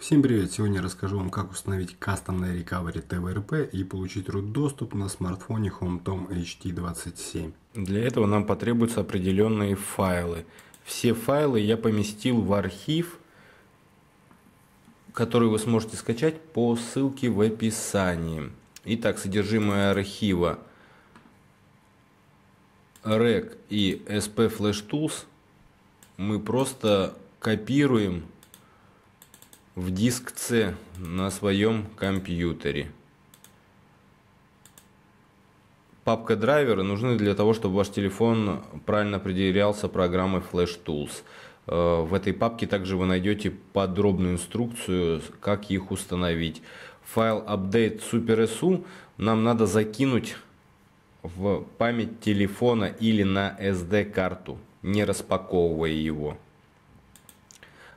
Всем привет! Сегодня расскажу вам, как установить кастомный рекавери ТВРП и получить root доступ на смартфоне HomeTom HT27. Для этого нам потребуются определенные файлы. Все файлы я поместил в архив, который вы сможете скачать по ссылке в описании. Итак, содержимое архива REC и SP Flash Tools мы просто копируем в диск C на своем компьютере. Папка драйвера нужны для того, чтобы ваш телефон правильно определялся программой Flash Tools. Э, в этой папке также вы найдете подробную инструкцию, как их установить. Файл update SuperSU нам надо закинуть в память телефона или на SD-карту, не распаковывая его.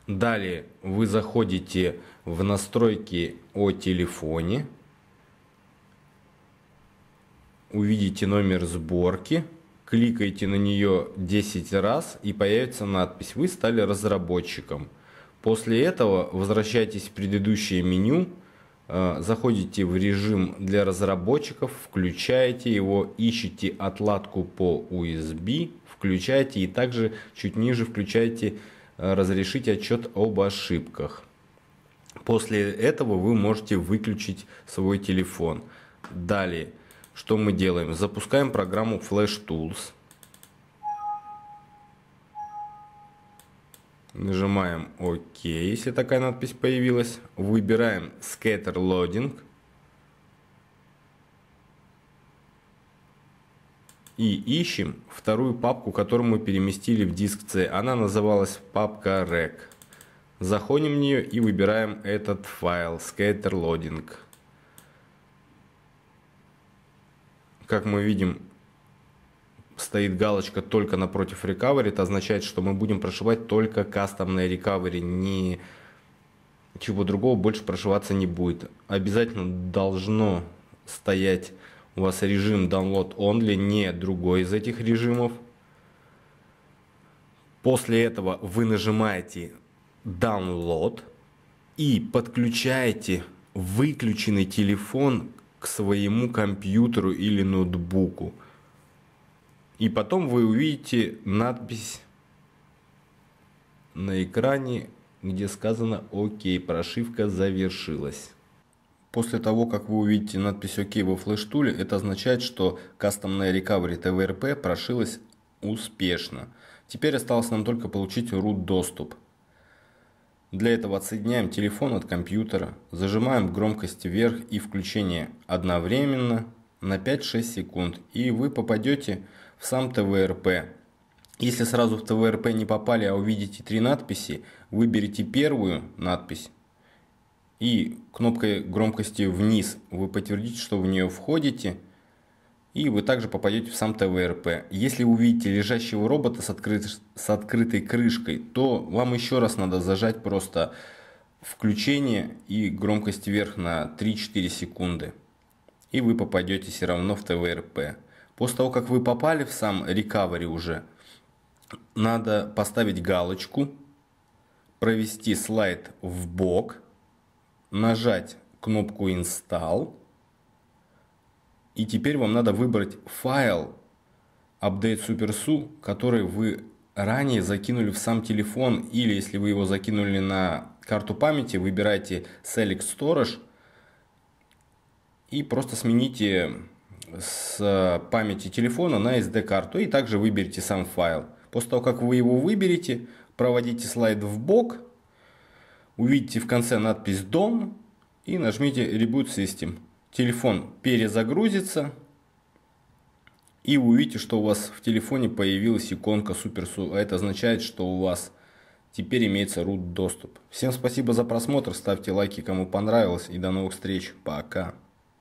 Далее вы заходите в настройки о телефоне. Увидите номер сборки. Кликайте на нее 10 раз и появится надпись «Вы стали разработчиком». После этого возвращайтесь в предыдущее меню, э, заходите в режим для разработчиков, включаете его, ищите отладку по USB, включаете и также чуть ниже включаете Э, разрешить отчет об ошибках. После этого вы можете выключить свой телефон. Далее, что мы делаем? Запускаем программу Flash Tools. Нажимаем ОК, если такая надпись появилась. Выбираем Scatter Loading – и ищем вторую папку, которую мы переместили в диск C. Она называлась папка rec. Заходим в нее и выбираем этот файл scatter loading. Как мы видим, стоит галочка только напротив recovery. Это означает, что мы будем прошивать только кастомные recovery, ни чего другого больше прошиваться не будет. Обязательно должно стоять у вас режим download only, не другой из этих режимов. После этого вы нажимаете download и подключаете выключенный телефон к своему компьютеру или ноутбуку. И потом вы увидите надпись на экране, где сказано «Окей, прошивка завершилась». После того, как вы увидите надпись ОК OK во флештуле, это означает, что кастомная Recovery TVRP прошилась успешно. Теперь осталось нам только получить root доступ. Для этого отсоединяем телефон от компьютера, зажимаем громкость вверх и включение одновременно на 5-6 секунд, и вы попадете в сам ТВРП. Если сразу в ТВРП не попали, а увидите три надписи, выберите первую надпись, и кнопкой громкости вниз вы подтвердите, что в нее входите, и вы также попадете в сам ТВРП. Если увидите лежащего робота с, открыт, с открытой крышкой, то вам еще раз надо зажать просто включение и громкость вверх на 3-4 секунды. И вы попадете все равно в ТВРП. После того, как вы попали в сам рекавери уже, надо поставить галочку, провести слайд в бок – нажать кнопку Install. И теперь вам надо выбрать файл Update SuperSU, который вы ранее закинули в сам телефон, или если вы его закинули на карту памяти, выбирайте Select Storage и просто смените с памяти телефона на SD-карту и также выберите сам файл. После того, как вы его выберете, проводите слайд в бок – увидите в конце надпись «Дом» и нажмите «Reboot System». Телефон перезагрузится и увидите, что у вас в телефоне появилась иконка SuperSU. А это означает, что у вас теперь имеется root доступ. Всем спасибо за просмотр, ставьте лайки, кому понравилось и до новых встреч. Пока.